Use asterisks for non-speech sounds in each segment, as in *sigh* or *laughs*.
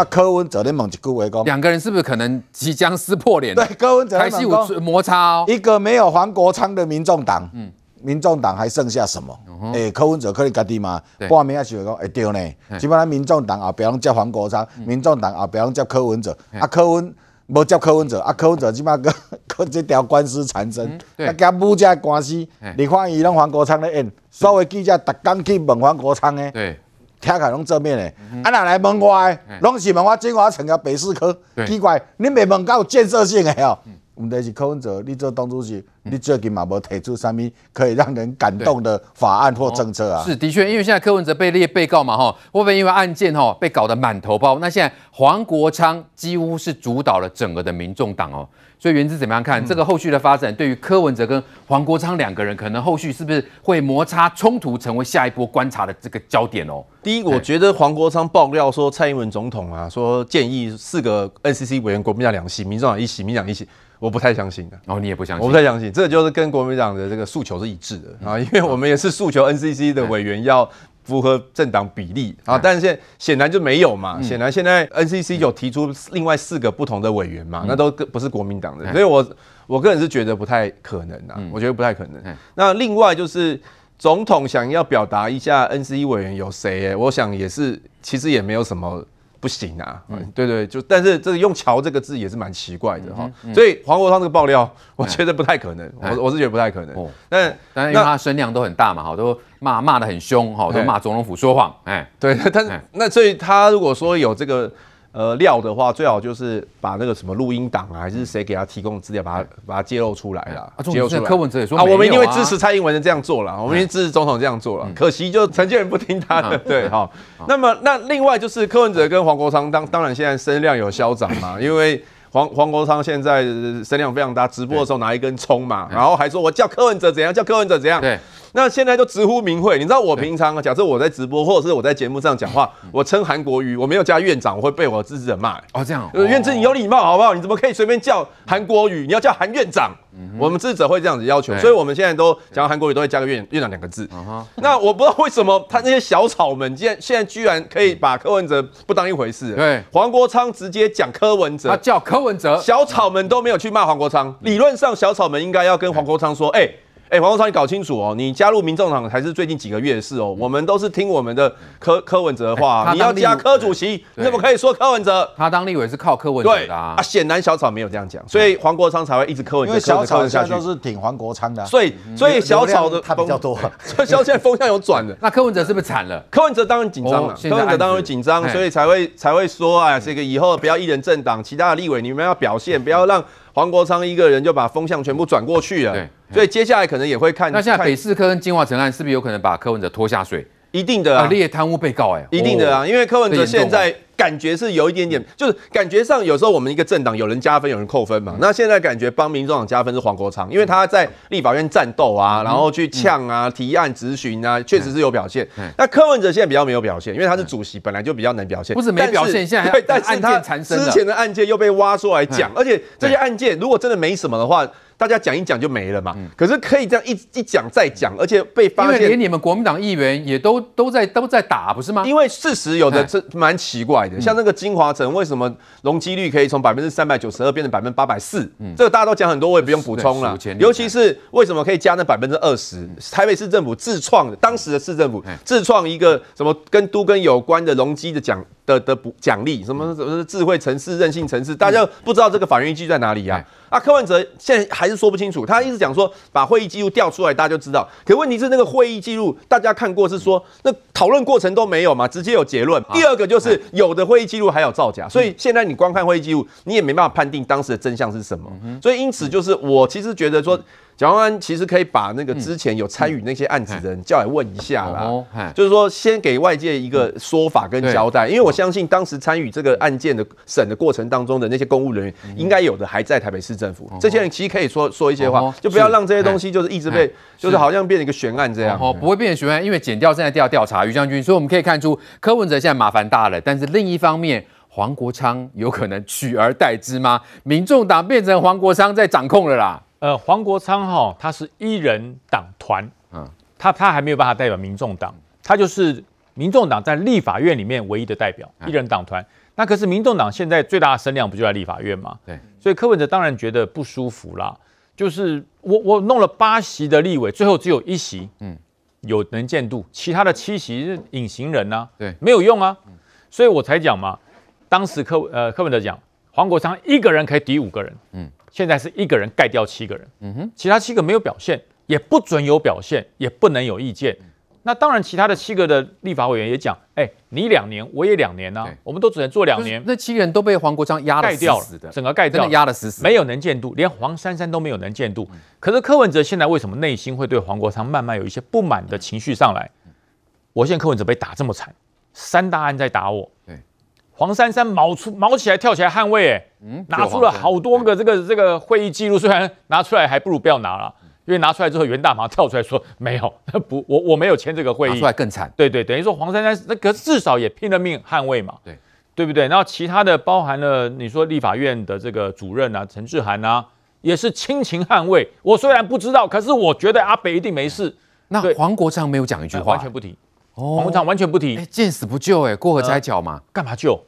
那柯文哲联盟就句，围讲两个人是不是可能即将撕破脸？对，柯文哲还是有摩擦。哦。一个没有黄国昌的民众党，嗯，民众党还剩下什么？哎，柯文哲可以家己嘛？半暝也是会讲，哎，对呢，起码上民众党啊，比要叫黄国昌，民众党啊，比要叫柯文哲，啊，柯文无叫柯文哲，啊，柯文哲上码个这条官司缠身，加母家官司，你看伊弄黄国昌咧，稍微记者逐工去问黄国昌诶，对。起来拢正面的，啊若来门外？拢是问我金华城了北市科，奇怪，你北门够建设性的哦。我们是柯文哲，你做当主席，你最近嘛无提出什么可以让人感动的法案或政策啊？是的确，因为现在柯文哲被列被告嘛哈，会不会因为案件哈被搞得满头包？那现在黄国昌几乎是主导了整个的民众党哦，所以原子怎么样看这个后续的发展？对于柯文哲跟黄国昌两个人，可能后续是不是会摩擦冲突，成为下一波观察的这个焦点哦？第一，我觉得黄国昌爆料说蔡英文总统啊，说建议四个 NCC 委员国民党两席，民众党一席，民党一席。我不太相信的，然后你也不相信，我不太相信，这就是跟国民党的这个诉求是一致的啊，因为我们也是诉求 NCC 的委员要符合政党比例啊，但是现在显然就没有嘛，显然现在 NCC 有提出另外四个不同的委员嘛，那都不是国民党的，所以我我个人是觉得不太可能的，我觉得不太可能。那另外就是总统想要表达一下 NCC 委员有谁，我想也是其实也没有什么。不行啊，嗯，对对，就但是这个用“桥”这个字也是蛮奇怪的哈，所以黄国昌这个爆料，我觉得不太可能，我我是觉得不太可能。那但但因为他声量都很大嘛，哈，都骂骂的很凶哈，都骂总统府说谎，哎，对，但那所以他如果说有这个。呃，料的话最好就是把那个什么录音档啊，还是谁给他提供的资料，把它把它揭露出来了。揭露出来，柯文哲也说啊，我们一定会支持蔡英文的这样做了，我们一定支持总统这样做了。可惜就陈建仁不听他的，对哈。那么那另外就是柯文哲跟黄国昌，当当然现在声量有消长嘛，因为。黄黄国昌现在声量非常大，直播的时候拿一根葱嘛，然后还说我叫柯文哲怎样，叫柯文哲怎样。对，那现在就直呼名讳。你知道我平常，假设我在直播或者是我在节目上讲话，我称韩国瑜，我没有加院长，我会被我支持者骂。哦，这样，院长，你有礼貌好不好？你怎么可以随便叫韩国瑜？你要叫韩院长。我们智者会这样子要求，所以我们现在都讲韩国语，都会加个“院院长两个字。那我不知道为什么他那些小草们，现在现在居然可以把柯文哲不当一回事。对，黄国昌直接讲柯文哲，他叫柯文哲，小草们都没有去骂黄国昌。理论上，小草们应该要跟黄国昌说：“哎。”哎，黄国昌，你搞清楚哦，你加入民众党才是最近几个月的事哦。我们都是听我们的柯柯文哲的话，你要加柯主席，你怎么可以说柯文哲？他当立委是靠柯文的啊，显然小草没有这样讲，所以黄国昌才会一直柯文哲因为小草现在都是挺黄国昌的，所以 *laughs* 所以小草的比较多，所以小现在风向有转了。*laughs* 那柯文哲是不是惨了？柯文哲当然紧张了，柯文哲当然紧张，所以才会才会说啊，这个以后不要一人政党，其他的立委你们要表现，不要让。黄国昌一个人就把风向全部转过去了，对，所以接下来可能也会看。那现在北市科跟金华城案，是不是有可能把柯文哲拖下水？一定的啊，利贪污被告哎，一定的啊，因为柯文哲现在感觉是有一点点，就是感觉上有时候我们一个政党有人加分，有人扣分嘛。那现在感觉帮民众党加分是黄国昌，因为他在立法院战斗啊，然后去呛啊、提案、质询啊，确实是有表现。那柯文哲现在比较没有表现，因为他是主席本来就比较难表现，不是没表现，现在但是他之前的案件又被挖出来讲，而且这些案件如果真的没什么的话。大家讲一讲就没了嘛，可是可以这样一一讲再讲，而且被发现连你们国民党议员也都都在都在打，不是吗？因为事实有的是蛮奇怪的，像那个金华城为什么容积率可以从百分之三百九十二变成百分之八百四？这个大家都讲很多，我也不用补充了。尤其是为什么可以加那百分之二十？台北市政府自创的，当时的市政府自创一个什么跟都跟有关的容积的奖。的的不奖励什么什么智慧城市任性城市，大家不知道这个法院依据在哪里呀？啊，柯文哲现在还是说不清楚，他一直讲说把会议记录调出来，大家就知道。可问题是那个会议记录大家看过是说那讨论过程都没有嘛，直接有结论。第二个就是有的会议记录还有造假，所以现在你光看会议记录，你也没办法判定当时的真相是什么。所以因此就是我其实觉得说。蒋万安其实可以把那个之前有参与那些案子的人叫来问一下啦，就是说先给外界一个说法跟交代，因为我相信当时参与这个案件的审的过程当中的那些公务人员，应该有的还在台北市政府，这些人其实可以说说一些话，就不要让这些东西就是一直被，就是好像变成一个悬案这样，哦，不会变成悬案，因为减掉正在调调查于将军，所以我们可以看出柯文哲现在麻烦大了，但是另一方面，黄国昌有可能取而代之吗？民众党变成黄国昌在掌控了啦。呃，黄国昌哈，他是一人党团，嗯，他他还没有办法代表民众党，他就是民众党在立法院里面唯一的代表，一人党团。那可是民众党现在最大的声量不就在立法院吗？对，所以柯文哲当然觉得不舒服啦，就是我我弄了八席的立委，最后只有一席，嗯，有能见度，其他的七席是隐形人呐，对，没有用啊，所以我才讲嘛，当时柯呃柯文哲讲，黄国昌一个人可以抵五个人，嗯。现在是一个人盖掉七个人，嗯哼，其他七个没有表现，也不准有表现，也不能有意见。那当然，其他的七个的立法委员也讲，哎，你两年，我也两年呢，我们都只能做两年。那七人都被黄国昌压盖掉了，整个盖掉压的死死，没有能见度，连黄珊珊都没有能见度。可是柯文哲现在为什么内心会对黄国昌慢慢有一些不满的情绪上来？我现柯文哲被打这么惨，三大案在打我。黄珊珊毛出毛起来跳起来捍卫，哎，嗯，拿出了好多个这个这个会议记录，虽然拿出来还不如不要拿了，因为拿出来之后，袁大妈跳出来说没有，*laughs* 不，我我没有签这个会议，拿出来更惨。对对，等于说黄珊珊那个至少也拼了命捍卫嘛，对，对不对？然后其他的包含了你说立法院的这个主任啊，陈志涵啊，也是亲情捍卫。我虽然不知道，可是我觉得阿北一定没事。那黄国昌没有讲一句话，完全不提，黄国章完全不提，见死不救，哎，过河拆桥嘛，干嘛救？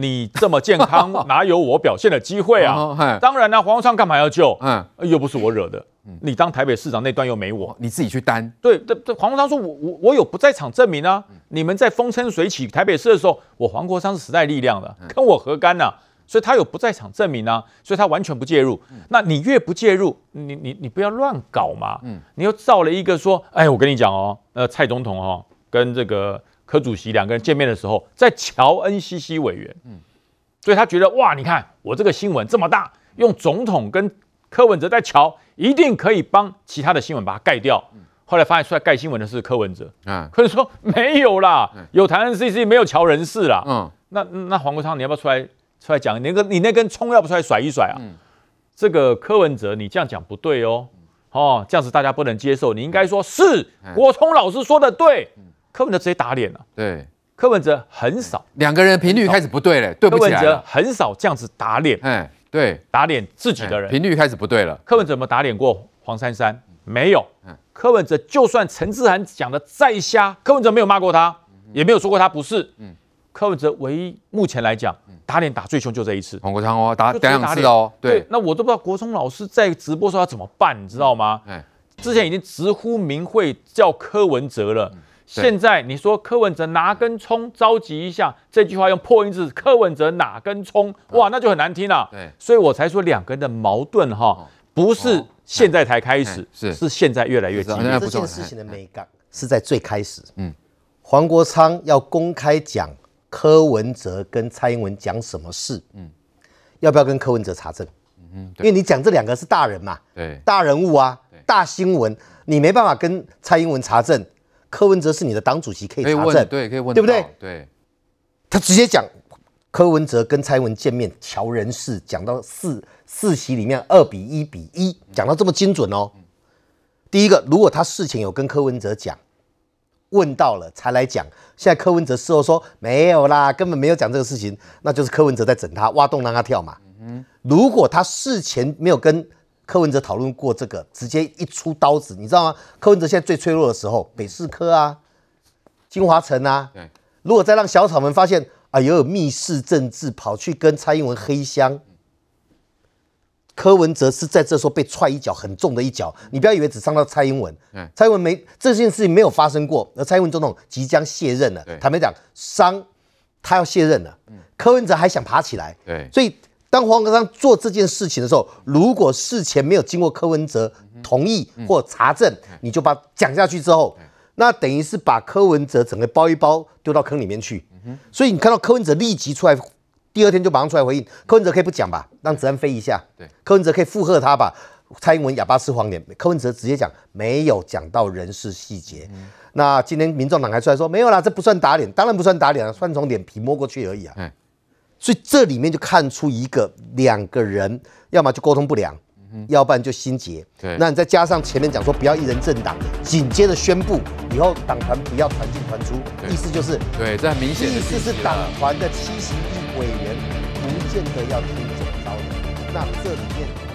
你这么健康，*laughs* 哪有我表现的机会啊？当然了，黄国昌干嘛要救？嗯，又不是我惹的。你当台北市长那段又没我，你自己去担。对，对，黄国昌说，我我我有不在场证明啊。你们在风生水起台北市的时候，我黄国昌是时代力量的，跟我何干呢？所以他有不在场证明啊，所以他完全不介入。那你越不介入，你你你不要乱搞嘛。你又造了一个说，哎，我跟你讲哦，呃，蔡总统哦，跟这个。柯主席两个人见面的时候，在乔恩西西委员，嗯，所以他觉得哇，你看我这个新闻这么大，用总统跟柯文哲在桥，一定可以帮其他的新闻把它盖掉。后来发现出来盖新闻的是柯文哲，啊，可是说没有啦，*laughs* 有台 n CC 没有桥人士啦，嗯，那那黄国昌你要不要出来出来讲？那个你那根葱要不出来甩一甩啊？这个柯文哲你这样讲不对哦，哦，这样子大家不能接受，你应该说是我聪老师说的对。柯文哲直接打脸了。对，柯文哲很少两个人频率开始不对了。对不起，柯文哲很少这样子打脸。嗯，对，打脸自己的人频率开始不对了。柯文哲怎么打脸过黄珊珊？没有。柯文哲就算陈志涵讲的再瞎，柯文哲没有骂过他，也没有说过他不是。嗯，柯文哲唯一目前来讲打脸打最凶就这一次。黄国昌哦，打等两次哦。对，那我都不知道国忠老师在直播时候他怎么办，你知道吗？之前已经直呼名讳叫柯文哲了。现在你说柯文哲拿根葱着急一下，这句话用破音字，柯文哲哪根葱？哇，那就很难听了。对，所以我才说两人的矛盾哈，不是现在才开始，是是现在越来越激烈。这件事情的美感是在最开始。嗯，黄国昌要公开讲柯文哲跟蔡英文讲什么事？嗯，要不要跟柯文哲查证？嗯嗯，因为你讲这两个是大人嘛，对，大人物啊，大新闻，你没办法跟蔡英文查证。柯文哲是你的党主席，可以查证，对，可以问，对不对？对，他直接讲，柯文哲跟蔡文见面，乔人事讲到四四席里面二比一比一，讲到这么精准哦。第一个，如果他事前有跟柯文哲讲，问到了才来讲，现在柯文哲事后说没有啦，根本没有讲这个事情，那就是柯文哲在整他，挖洞让他跳嘛。嗯，如果他事前没有跟。柯文哲讨论过这个，直接一出刀子，你知道吗？柯文哲现在最脆弱的时候，北市科啊、金华城啊，如果再让小草们发现啊，有密室政治，跑去跟蔡英文黑箱，柯文哲是在这时候被踹一脚很重的一脚。你不要以为只伤到蔡英文，蔡英文没这件事情没有发生过，而蔡英文总统即将卸任了。坦白讲，伤他要卸任了，柯文哲还想爬起来，所以。当黄国昌做这件事情的时候，如果事前没有经过柯文哲同意或查证，你就把讲下去之后，那等于是把柯文哲整个包一包丢到坑里面去。所以你看到柯文哲立即出来，第二天就马上出来回应。柯文哲可以不讲吧，让子弹飞一下。对，柯文哲可以附和他吧。蔡英文哑巴吃黄连，柯文哲直接讲，没有讲到人事细节。那今天民众党还出来说没有啦，这不算打脸，当然不算打脸了，算从脸皮摸过去而已啊。所以这里面就看出一个，两个人要么就沟通不良，要不然就心结。对，那你再加上前面讲说不要一人政党，紧接着宣布以后党团不要团进团出，意思就是对，这很明显。意思是党团的七十亿委员不见得要听总招的，那这里面。